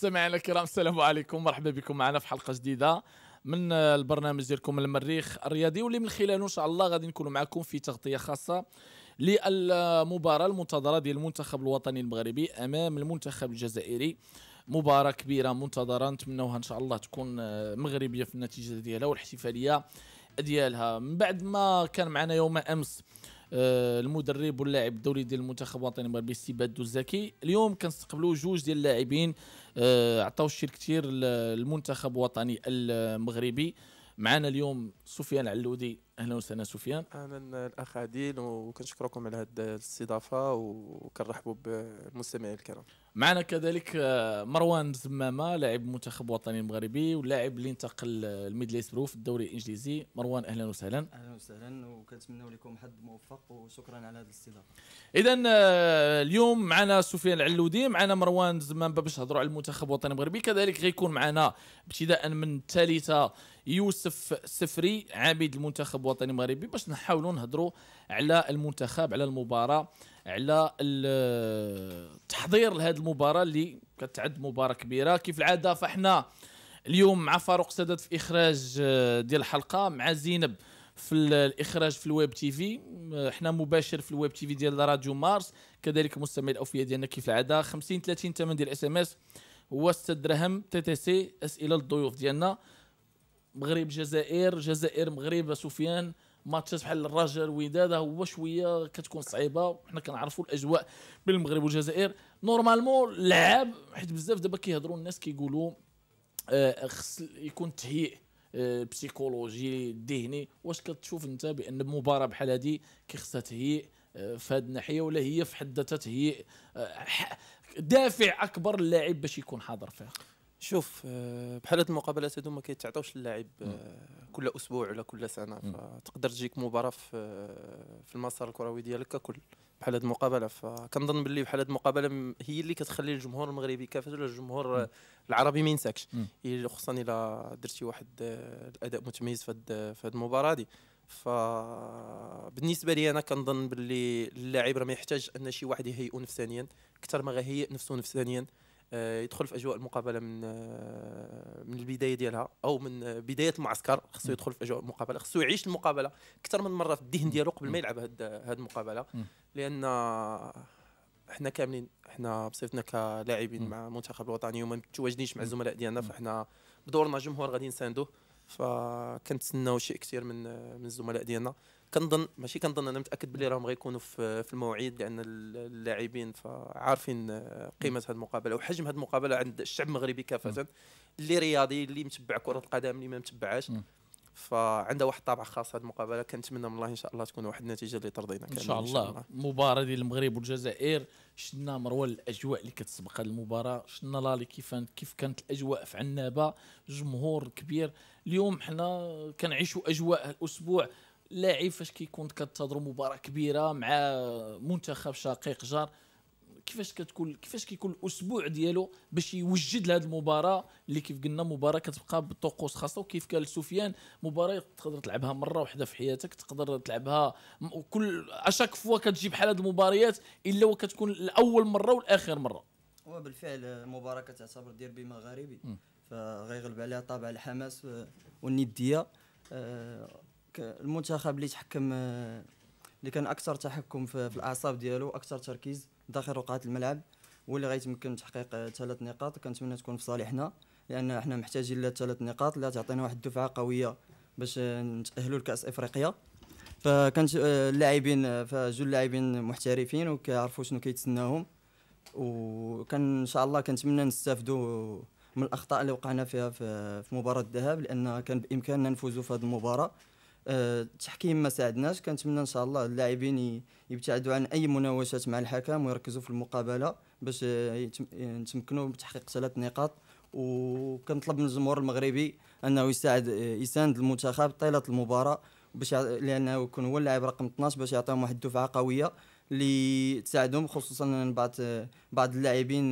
مستمعينا الكرام السلام عليكم مرحبا بكم معنا في حلقه جديده من البرنامج ديالكم المريخ الرياضي واللي من خلاله ان شاء الله غادي نكونوا معكم في تغطيه خاصه للمباراه المنتظره ديال المنتخب الوطني المغربي امام المنتخب الجزائري مباراه كبيره منتظره نتمنوها ان شاء الله تكون مغربيه في النتيجه ديالها والاحتفاليه ديالها من بعد ما كان معنا يوم امس آه، المدرب واللاعب الدولي ديال المنتخب الوطني المغربي السي بادو الزكي اليوم كنستقبلوا جوج ديال اللاعبين آه، عطاو الشير كثير للمنتخب الوطني المغربي معنا اليوم سفيان علودي اهلا وسهلا سفيان اهلا الاخ عديل وكنشكركم على هذه الاستضافه وكنرحبوا بالمستمعين الكرام معنا كذلك آه، مروان زمامه لاعب منتخب وطني المغربي واللاعب اللي انتقل لميدليس برو في الدوري الانجليزي مروان اهلا وسهلا اهلا وسهلا وكنتمنى لكم حد موفق وشكرا على هذه الاستضافه اذا آه، اليوم معنا سفيان العلودي معنا مروان زمامه باش نهضروا على المنتخب الوطني المغربي كذلك غيكون معنا ابتداء من الثالثه يوسف سفري عميد المنتخب الوطني المغربي باش نحاولوا نهضروا على المنتخب على المباراه على التحضير لهذه المباراه اللي كتعد مباراه كبيره كيف العاده فاحنا اليوم مع فاروق سادات في اخراج آه، ديال الحلقه مع زينب في الاخراج في الويب تي في آه، احنا مباشر في الويب تي في ديال راديو مارس كذلك مستمعي الاوفياء ديالنا كيف العاده 50 30 8 ديال الاس ام اس هو 6 درهم تي تي سي اسئله للضيوف ديالنا مغرب جزائر جزائر مغرب سفيان ماتشات بحال الرجاء الوداد هو شويه كتكون صعيبه حنا كنعرفوا الاجواء بين المغرب والجزائر نورمالمون اللعاب حيت بزاف دابا كيهضروا الناس كيقولوا آه، خص يكون تهيئ بسيكولوجي آه، ذهني واش كتشوف انت بان مباراه بحال هذه كيخصها تهيئ آه، في هذه الناحيه ولا هي في حد ذاتها تهيئ دافع اكبر للاعب باش يكون حاضر فيها شوف آه، بحال هذه المقابلات هذو ما كيتعطوش للاعب آه، كل اسبوع ولا كل سنه فتقدر تجيك مباراه في آه، في المسار الكروي ديالك ككل بحال هذه المقابله فكنظن باللي بحال هذه المقابله هي اللي كتخلي الجمهور المغربي كافه ولا الجمهور العربي ما ينساكش خصوصا الا درتي واحد الاداء متميز في هذه المباراه دي فبالنسبه لي انا كنظن باللي اللاعب راه ما يحتاج ان شي واحد يهيئه نفسانيا اكثر ما غيهيئ نفسه نفسانيا آه، يدخل في اجواء المقابله من آه، من البدايه ديالها او من آه، بدايه المعسكر خصو يدخل في اجواء المقابله خصو يعيش المقابله اكثر من مره في الذهن ديالو قبل ما يلعب هاد هاد المقابله لان احنا كاملين احنا بصفتنا كلاعبين مع المنتخب الوطني وما متواجدينش مع الزملاء ديالنا فاحنا بدورنا جمهور غادي نساندوه فكنتسناو شيء كثير من من الزملاء ديالنا كنظن ماشي كنظن انا متاكد بلي راهم غيكونوا في في المواعيد لان اللاعبين فعارفين آه، قيمه هذه المقابله وحجم هذه المقابله عند الشعب المغربي كافه اللي رياضي اللي متبع كره القدم اللي ما متبعاش فعندها واحد الطابع خاص هذه المقابله كنتمنى من الله ان شاء الله تكون واحد النتيجه اللي ترضينا ان شاء الله, المباراه مباراه ديال المغرب والجزائر شنا مروان الاجواء اللي كتسبق هذه المباراه شنا لالي كيف كيف كانت الاجواء في عنابه جمهور كبير اليوم حنا كنعيشوا اجواء الاسبوع اللاعب فاش كيكون كتهضر مباراه كبيره مع منتخب شقيق جار كيفاش كتكون كيفاش كيكون الاسبوع ديالو باش يوجد لهذه المباراه اللي كيف قلنا مباراه كتبقى بطقوس خاصه وكيف قال سفيان مباراه تقدر تلعبها مره واحده في حياتك تقدر تلعبها كل اشاك فوا كتجي بحال هذه المباريات الا وكتكون الاول مره والاخر مره وبالفعل المباراه كتعتبر ديربي مغاربي فغيغلب عليها طابع الحماس والنديه آه، المنتخب اللي تحكم آه، اللي كان اكثر تحكم في, في الاعصاب ديالو اكثر تركيز داخل رقعه الملعب واللي غيتمكن تحقيق آه، ثلاث نقاط كنتمنى تكون في صالحنا لان احنا محتاجين لثلاث نقاط اللي تعطينا واحد الدفعه قويه باش آه، نتاهلوا لكاس افريقيا فكانت اللاعبين فجوج اللاعبين محترفين وكيعرفوا شنو كيتسناهم وكان ان شاء الله كنتمنى نستافدوا من الاخطاء اللي وقعنا فيها في مباراه الذهاب لان كان بامكاننا نفوزوا في هذه المباراه التحكيم ما ساعدناش كنتمنى ان شاء الله اللاعبين يبتعدوا عن اي مناوشات مع الحكم ويركزوا في المقابله باش نتمكنوا من تحقيق ثلاث نقاط وكنطلب من الجمهور المغربي انه يساعد يساند المنتخب طيله المباراه باش لانه يكون هو اللاعب رقم 12 باش يعطيهم واحد الدفعه قويه اللي تساعدهم خصوصا بعض بعض اللاعبين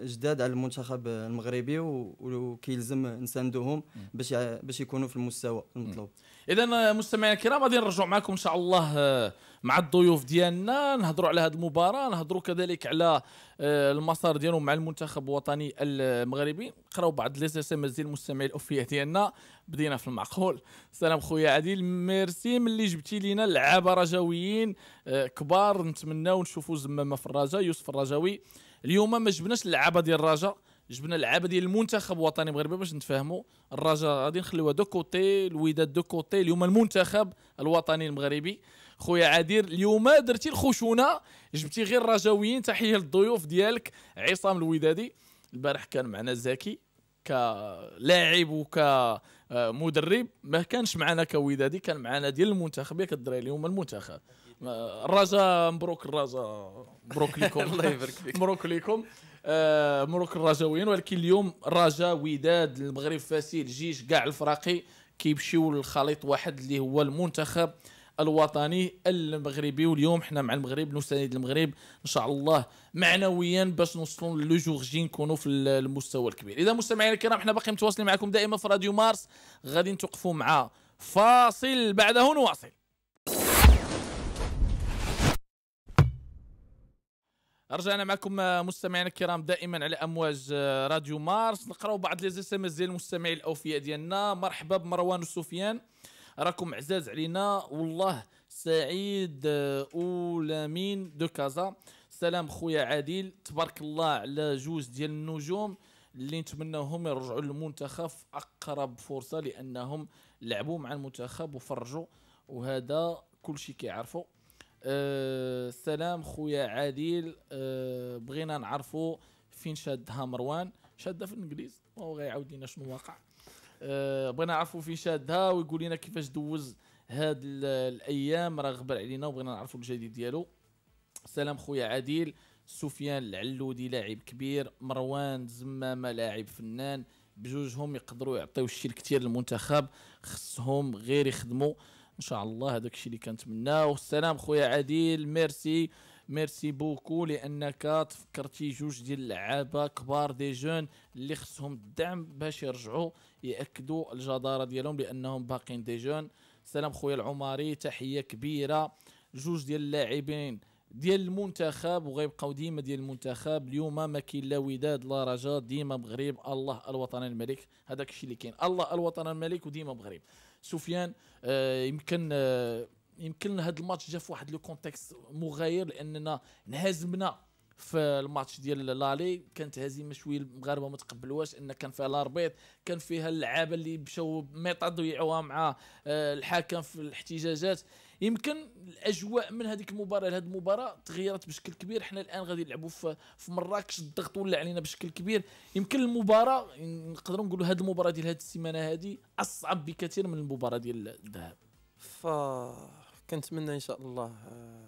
جداد على المنتخب المغربي وكيلزم نساندوهم باش باش يكونوا في المستوى المطلوب اذا آه، مستمعينا الكرام غادي نرجعوا معكم ان شاء الله آه، مع الضيوف ديالنا نهضروا على هذه المباراه نهضروا كذلك على آه، المسار ديالهم مع المنتخب الوطني المغربي نقراو بعض لي اس ام ديال المستمعين الاوفياء ديالنا بدينا في المعقول سلام خويا عادل ميرسي ملي جبتي لينا لعابه رجاويين كبار نتمناو نشوفوا زمامه في الرجاء يوسف الرجاوي اليوم ما جبناش اللعابه ديال الرجاء جبنا اللعابه ديال المنتخب الوطني المغربي باش نتفاهموا الرجاء غادي نخليوها دو كوتي الوداد دو كوتي اليوم المنتخب الوطني المغربي خويا عادير اليوم درتي الخشونه جبتي غير الرجاويين تحيه للضيوف ديالك عصام الودادي البارح كان معنا زكي كلاعب وكمدرب ما كانش معنا كودادي كان معنا ديال المنتخب ياك الدراري اليوم المنتخب الرجاء مبروك الرجاء مبروك لكم الله يبارك فيك مبروك لكم آه، مروك الرجاويين ولكن اليوم رجا وداد المغرب فاسيل جيش كاع الفراقي كيمشيو للخليط واحد اللي هو المنتخب الوطني المغربي واليوم حنا مع المغرب نساند المغرب ان شاء الله معنويا باش نوصلوا لو جوغ جي نكونوا في المستوى الكبير اذا مستمعينا الكرام حنا باقي متواصلين معكم دائما في راديو مارس غادي نتوقفوا مع فاصل بعده نواصل رجعنا معكم آه، مستمعينا الكرام دائما على امواج آه، راديو مارس نقراو بعض لي اس ام ديال المستمعين الاوفياء ديالنا مرحبا بمروان وسفيان راكم عزاز علينا والله سعيد اولامين آه، دو كازا سلام خويا عادل تبارك الله على جوج ديال النجوم اللي نتمناهم يرجعوا للمنتخب في اقرب فرصه لانهم لعبوا مع المنتخب وفرجوا وهذا كل شيء كيعرفوا أه سلام خويا عادل أه بغينا نعرفوا فين شادها مروان شادها في الانجليز وهو غيعاود لنا شنو واقع أه بغينا نعرفوا فين شادها ويقول لنا كيفاش دوز هاد الايام راه غبر علينا وبغينا نعرفوا الجديد ديالو سلام خويا عادل سفيان العلودي لاعب كبير مروان زمامه لاعب فنان بجوجهم يقدروا يعطيو الشيء الكثير للمنتخب خصهم غير يخدموا ان شاء الله هذاك الشيء اللي كنتمناه والسلام خويا عادل ميرسي ميرسي بوكو لانك تفكرتي جوج ديال اللعابه كبار دي جون اللي خصهم الدعم باش يرجعوا ياكدوا الجداره ديالهم لانهم باقيين دي جون سلام خويا العماري تحيه كبيره جوج ديال اللاعبين ديال المنتخب وغيبقاو ديما ديال المنتخب اليوم ما كاين لا وداد لا رجاء ديما مغرب الله الوطن الملك هذاك الشيء اللي كاين الله الوطن الملك وديما مغرب سفيان آه يمكن آه يمكن هذا الماتش جا في واحد لو كونتكست مغاير لاننا انهزمنا في الماتش ديال لالي كانت هزيمه شويه المغاربه ما تقبلوهاش ان كان فيها الاربيط كان فيها اللعابه اللي مشاو ميطا ضيعوها مع آه، الحكم في الاحتجاجات يمكن الاجواء من هذيك المباراه لهذ المباراه تغيرت بشكل كبير حنا الان غادي نلعبوا في, في مراكش الضغط ولا علينا بشكل كبير يمكن المباراه نقدروا نقولوا هذه المباراه ديال هذه السيمانه هذه اصعب بكثير من المباراه ديال الذهاب ف كنتمنى ان شاء الله آه،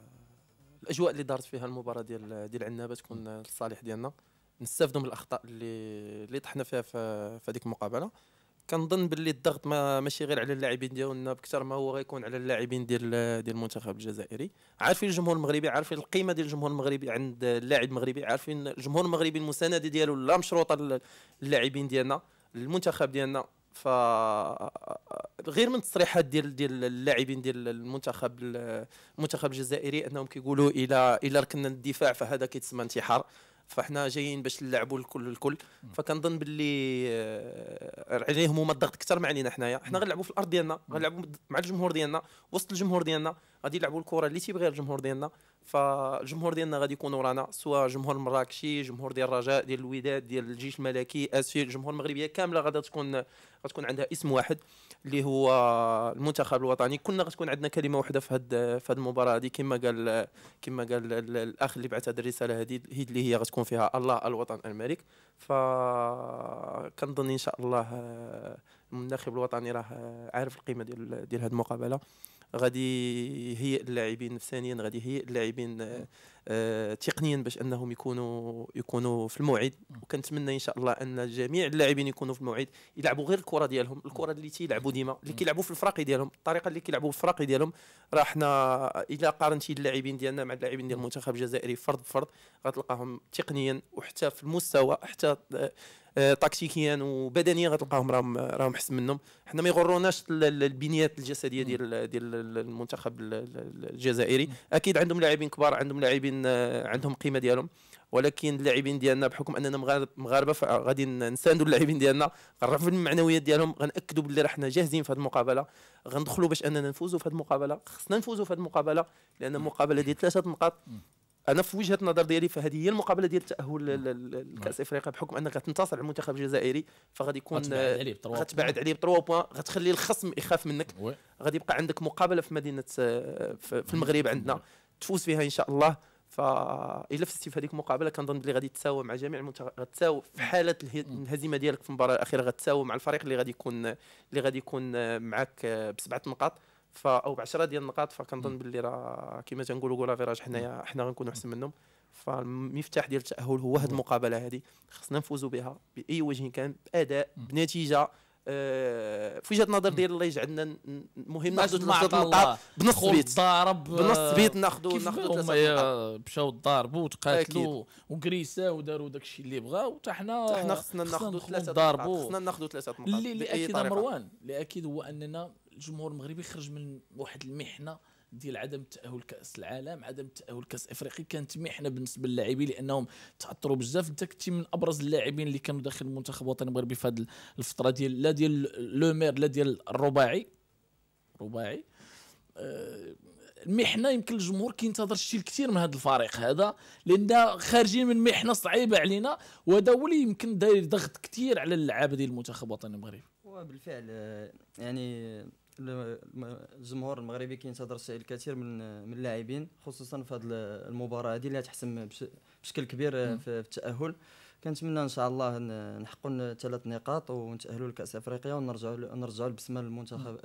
الاجواء اللي دارت فيها المباراه ديال ديال عنابه تكون للصالح ديالنا نستافدوا من الاخطاء اللي اللي طحنا فيها في هذيك المقابله كنظن باللي الضغط ما ماشي غير على اللاعبين ديالنا بكثر ما هو غيكون على اللاعبين ديال ديال المنتخب الجزائري عارفين الجمهور المغربي عارفين القيمه ديال الجمهور المغربي عند اللاعب المغربي عارفين الجمهور المغربي المسانده ديالو لا مشروطه للاعبين ديالنا المنتخب ديالنا ف غير من التصريحات ديال ديال اللاعبين ديال المنتخب المنتخب الجزائري انهم كيقولوا الى الى ركننا الدفاع فهذا كيتسمى انتحار فاحنا جايين باش نلعبوا الكل الكل فكنظن باللي آه، عليهم هما الضغط اكثر ما علينا حنايا حنا غنلعبوا في الارض ديالنا غنلعبوا مع الجمهور ديالنا وسط الجمهور ديالنا غادي يلعبوا الكره اللي تيبغيها الجمهور ديالنا فالجمهور ديالنا غادي يكون ورانا سواء جمهور مراكشي جمهور ديال الرجاء ديال الوداد ديال الجيش الملكي اسفي الجمهور المغربيه كامله غادي تكون غتكون عندها اسم واحد اللي هو المنتخب الوطني كنا غتكون عندنا كلمه واحده في هاد في هاد المباراه هذه كما قال كما قال الاخ اللي بعث هذه الرساله هذه اللي هي غتكون فيها الله الوطن الملك ف كنظن ان شاء الله المنتخب الوطني راه عارف القيمه ديال ديال هاد المقابله غادي يهيئ اللاعبين ثانيا غادي يهيئ اللاعبين آه، تقنيا باش انهم يكونوا يكونوا في الموعد وكنتمنى ان شاء الله ان جميع اللاعبين يكونوا في الموعد يلعبوا غير الكره ديالهم الكره اللي تيلعبوا ديما اللي كيلعبوا في الفراقي ديالهم الطريقه اللي كيلعبوا في الفراقي ديالهم راه حنا الا قارنتي اللاعبين ديالنا مع اللاعبين ديال المنتخب الجزائري فرد بفرد غتلقاهم تقنيا وحتى في المستوى حتى آه، تكتيكيا وبدنيا غتلقاهم راهم راهم احسن منهم حنا ما يغروناش البنيات الجسديه ديال ديال المنتخب الجزائري اكيد عندهم لاعبين كبار عندهم لاعبين لاعبين آه، عندهم قيمه ديالهم ولكن اللاعبين ديالنا بحكم اننا مغاربه فغادي نساندوا اللاعبين ديالنا نرفعوا المعنويات ديالهم غناكدوا باللي راه حنا جاهزين في هذه المقابله غندخلوا باش اننا نفوزوا في هذه المقابله خصنا نفوزوا في هذه المقابله لان المقابله ديال ثلاثه نقاط انا في وجهه النظر ديالي فهذه هي المقابله ديال التاهل لكاس نعم. افريقيا بحكم انك غتنتصر على المنتخب الجزائري فغادي يكون غتبعد عليه ب 3 بوان غتخلي الخصم يخاف منك غادي يبقى عندك مقابله في مدينه آه، في المغرب عندنا نعم. تفوز فيها ان شاء الله فالا فزتي في هذيك المقابله كنظن بلي غادي تساوى مع جميع المنتخبات غتساوى في حاله الهزيمه ديالك في المباراه الاخيره غتساوى مع الفريق اللي غادي يكون اللي غادي يكون معك بسبعه نقاط فا او ب 10 ديال النقاط فكنظن باللي راه كما تنقولوا كولا فيراج حنايا حنا غنكونوا احسن منهم فالمفتاح ديال التاهل هو هذه المقابله هذه خصنا نفوزوا بها باي وجه كان باداء بنتيجه في وجهه نظر ديال الله يجعلنا مهم ناخذ نفس المطاف بنص بيت ضارب بنص بيت ناخذ ناخذ هما مشاو ضاربوا وتقاتلوا وكريسا وداروا داك الشيء اللي بغاو حتى حنا حنا خصنا ناخذ ثلاثه ضاربوا خصنا ناخذ ثلاثه مقاتل اللي اكيد مروان اللي اكيد هو اننا الجمهور المغربي خرج من واحد المحنه ديال عدم تاهل كاس العالم عدم تاهل كاس افريقيا كانت محنه بالنسبه للاعبين لانهم تعثروا بزاف انت كنتي من ابرز اللاعبين اللي كانوا داخل المنتخب الوطني المغربي في هذه الفتره ديال لا ديال لو مير لا ديال الرباعي رباعي آه، المحنه يمكن الجمهور كينتظر شي الكثير من هذا الفريق هذا لان خارجين من محنه صعيبه علينا وهذا هو اللي يمكن داير ضغط كثير على اللعابه ديال المنتخب الوطني المغربي وبالفعل آه، يعني الجمهور المغربي كينتظر الكثير من من اللاعبين خصوصا في هذه المباراه هذه اللي تحسم بشكل كبير في التاهل كنتمنى ان شاء الله نحققوا ثلاث نقاط ونتاهلوا لكاس افريقيا ونرجعوا نرجعوا البسمه للمنتخب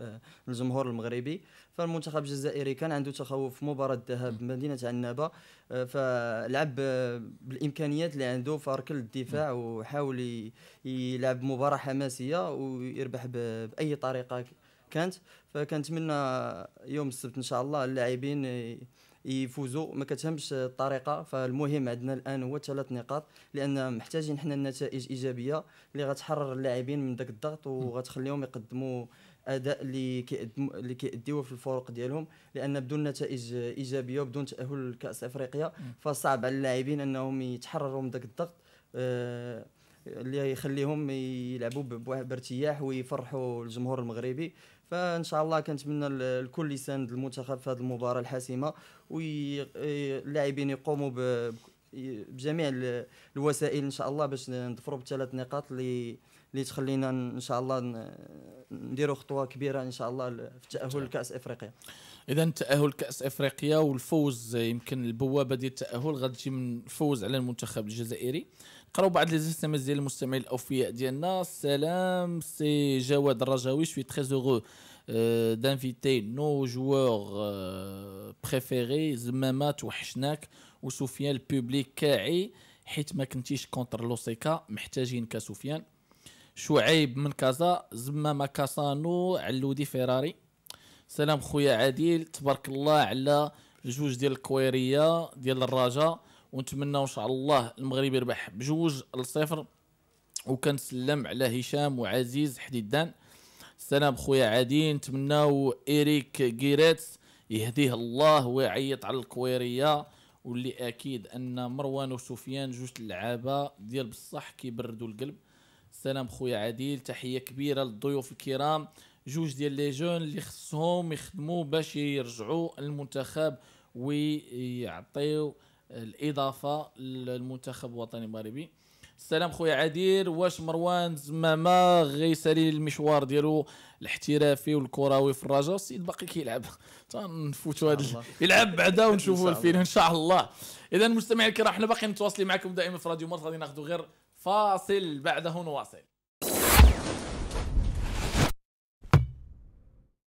الجمهور آه، المغربي فالمنتخب الجزائري كان عنده تخوف مباراه الذهاب بمدينه عنابه آه، فلعب آه، بالامكانيات اللي عنده فاركل الدفاع وحاول يلعب مباراه حماسيه ويربح باي طريقه كانت فكنتمنى يوم السبت ان شاء الله اللاعبين يفوزوا ما كتهمش الطريقه فالمهم عندنا الان هو ثلاث نقاط لان محتاجين حنا النتائج ايجابيه اللي غتحرر اللاعبين من داك الضغط وغتخليهم يقدموا اداء اللي اللي كيأديوه في الفرق ديالهم لان بدون نتائج ايجابيه وبدون تاهل لكاس افريقيا فصعب على اللاعبين انهم يتحرروا من داك الضغط أه اللي يخليهم يلعبوا بارتياح ويفرحوا الجمهور المغربي فان شاء الله كنتمنى الكل يساند المنتخب في هذه المباراه الحاسمه واللاعبين يقوموا بجميع الوسائل ان شاء الله باش نظفروا بالثلاث نقاط اللي اللي تخلينا ان شاء الله نديروا خطوه كبيره ان شاء الله في تاهل لكاس افريقيا اذا تاهل كاس افريقيا والفوز يمكن البوابه ديال التاهل غتجي من الفوز على المنتخب الجزائري قراو بعض لي اس ديال المستمعين الاوفياء ديالنا السلام سي جواد الرجاوي شوي تري زوغو دانفيتي نو جوور بريفيري زمامة توحشناك وسفيان البوبليك كاعي حيت ما كنتيش كونتر لوسيكا محتاجينك سفيان شعيب من كازا زمامة كاسانو علودي فيراري سلام خويا عادل تبارك الله على جوج ديال الكويريه ديال الرجاء ونتمنى ان شاء الله المغرب يربح بجوج لصفر وكنسلم على هشام وعزيز حديدان سلام خويا عادي نتمناو اريك جيريتس يهديه الله ويعيط على الكويريه واللي اكيد ان مروان وسفيان جوج اللعابه ديال بصح كيبردوا القلب سلام خويا عادل تحيه كبيره للضيوف الكرام جوج ديال لي جون اللي خصهم يخدموا باش يرجعوا المنتخب ويعطيو الاضافه للمنتخب الوطني المغربي السلام خويا عدير واش مروان ما غيسالي المشوار ديالو الاحترافي والكروي في الرجاء السيد باقي كيلعب تنفوتوا هذا يلعب بعدا ونشوفوا الفيلم ان شاء الله اذا مستمعي الكرام حنا باقي متواصلين معكم دائما في راديو مرض غادي ناخذ غير فاصل بعده نواصل